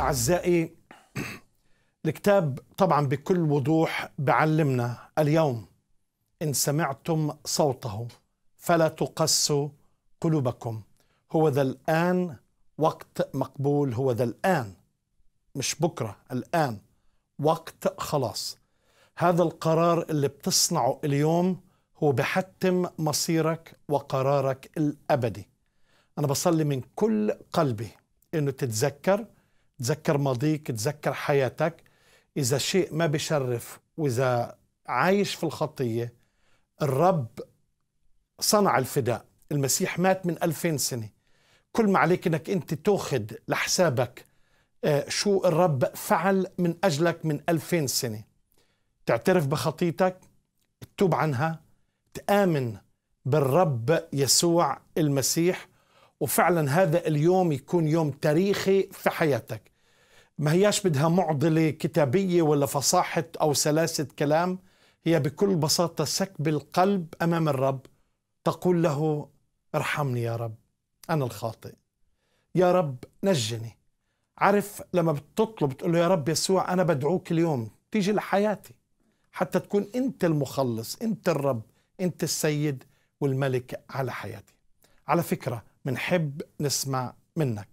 أعزائي الكتاب طبعا بكل وضوح بعلمنا اليوم إن سمعتم صوته فلا تقسوا قلوبكم هو ذا الآن وقت مقبول هو ذا الآن مش بكرة الآن وقت خلاص هذا القرار اللي بتصنعه اليوم هو بحتم مصيرك وقرارك الأبدي أنا بصلي من كل قلبي أنه تتذكر تذكر ماضيك تذكر حياتك إذا شيء ما بشرف وإذا عايش في الخطية الرب صنع الفداء المسيح مات من ألفين سنة كل ما عليك أنك أنت تأخذ لحسابك آه، شو الرب فعل من أجلك من ألفين سنة تعترف بخطيتك تتوب عنها تآمن بالرب يسوع المسيح وفعلا هذا اليوم يكون يوم تاريخي في حياتك ما هياش بدها معضلة كتابية ولا فصاحة أو سلاسة كلام هي بكل بساطة سكب القلب أمام الرب تقول له ارحمني يا رب أنا الخاطئ يا رب نجني عارف لما بتطلب بتقول له يا رب يسوع أنا بدعوك اليوم تيجي لحياتي حتى تكون أنت المخلص أنت الرب أنت السيد والملك على حياتي على فكرة منحب نسمع منك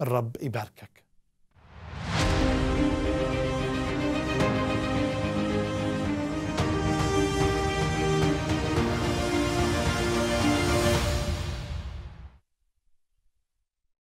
الرب يباركك